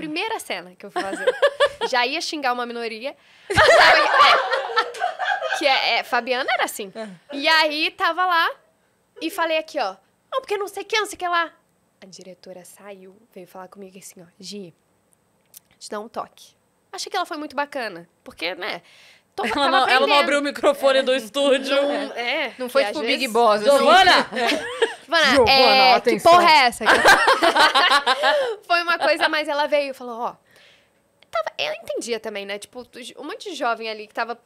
Primeira cena que eu fui fazer. já ia xingar uma minoria. é, que é, é, Fabiana era assim. E aí tava lá e falei aqui, ó. Não, porque não sei quem, não sei o que lá. A diretora saiu, veio falar comigo assim, ó. Gi, te dá um toque. Achei que ela foi muito bacana. Porque, né? Tô, ela, não, ela, não, abriu o microfone é. do estúdio. Não, é. Não foi pro tipo Big Boss. Assim. Giovana! Giovana, é, que porra é essa? coisa a mais. Ela veio e falou, ó. Tava, ela entendia também, né? Tipo, um monte de jovem ali que tava.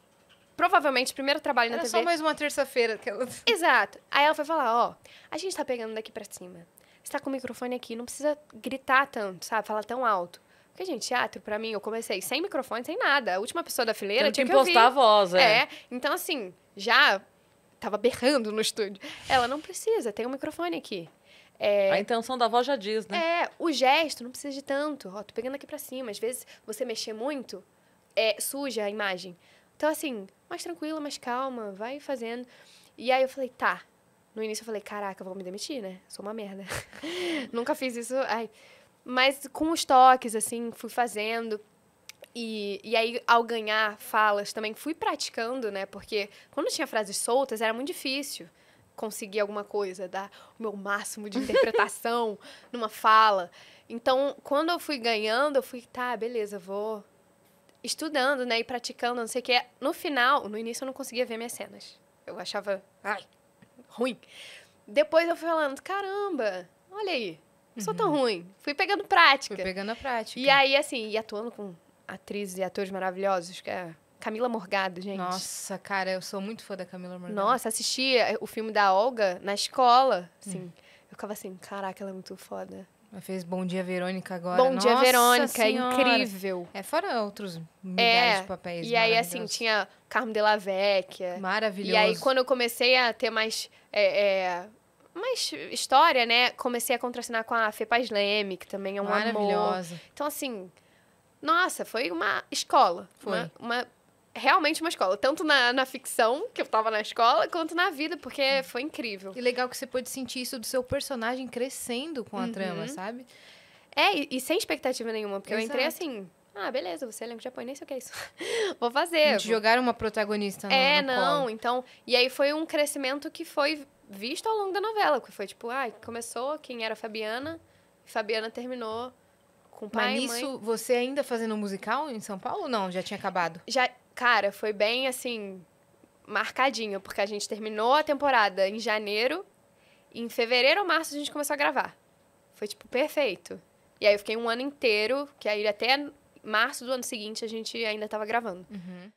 Provavelmente, primeiro trabalho Era na TV. Era só mais uma terça-feira que ela. Exato. Aí ela foi falar: ó, a gente tá pegando daqui pra cima. Você tá com o microfone aqui, não precisa gritar tanto, sabe? Falar tão alto. Porque, gente, teatro, pra mim, eu comecei sem microfone, sem nada. A última pessoa da fileira Tendo tinha que impostar a voz, é. É. Então, assim, já tava berrando no estúdio. Ela não precisa, tem um microfone aqui. É, a intenção da voz já diz, né? É, o gesto não precisa de tanto. Ó, tô pegando aqui para cima. Às vezes, você mexer muito, é, suja a imagem. Então, assim, mais tranquila, mais calma, vai fazendo. E aí eu falei, tá. No início eu falei, caraca, vou me demitir, né? Sou uma merda. Nunca fiz isso. Ai. Mas com os toques, assim, fui fazendo. E, e aí, ao ganhar falas também, fui praticando, né? Porque quando tinha frases soltas, era muito difícil conseguir alguma coisa, dar o meu máximo de interpretação numa fala. Então, quando eu fui ganhando, eu fui, tá, beleza, vou estudando, né, e praticando, não sei o que. No final, no início eu não conseguia ver minhas cenas. Eu achava, ai, ruim. Depois eu fui falando, caramba, olha aí, não sou tão uhum. ruim. Fui pegando prática. Fui pegando a prática. E aí, assim, e atuando com atrizes e atores maravilhosos, que é Camila Morgado, gente. Nossa, cara, eu sou muito fã da Camila Morgado. Nossa, assisti eh, o filme da Olga na escola, hum. assim. Hum. Eu ficava assim, caraca, ela é muito foda. Ela fez Bom Dia Verônica agora. Bom Nossa Dia Verônica, é incrível. É, fora outros milhares é, de papéis. E aí, assim, tinha Carmo de la Vecchia. Maravilhoso. E aí, quando eu comecei a ter mais. É, é, mais história, né? Comecei a contracenar com a Paz Leme, que também é um Maravilhosa. amor. Então, assim, nossa, foi uma escola. Foi. Uma, uma realmente uma escola. Tanto na, na ficção, que eu tava na escola, quanto na vida, porque uhum. foi incrível. E legal que você pôde sentir isso do seu personagem crescendo com a uhum. trama, sabe? É, e, e, sem expectativa nenhuma, porque Exato. eu entrei assim. Ah, beleza, você é elenco japonês, o que é isso. vou fazer. Te jogaram uma protagonista né? É, no não, colo. então. E aí foi um crescimento que foi visto ao longo da novela, que foi tipo, ah, começou quem era Fabiana, e Fabiana terminou com pai Mas mãe. isso, você ainda fazendo musical em São Paulo ou não? Já tinha acabado? Já, cara, foi bem assim, marcadinho, porque a gente terminou a temporada em janeiro. E em fevereiro ou março a gente começou a gravar. Foi, tipo, perfeito. E aí eu fiquei um ano inteiro, que aí até março do ano seguinte a gente ainda tava gravando. Uhum.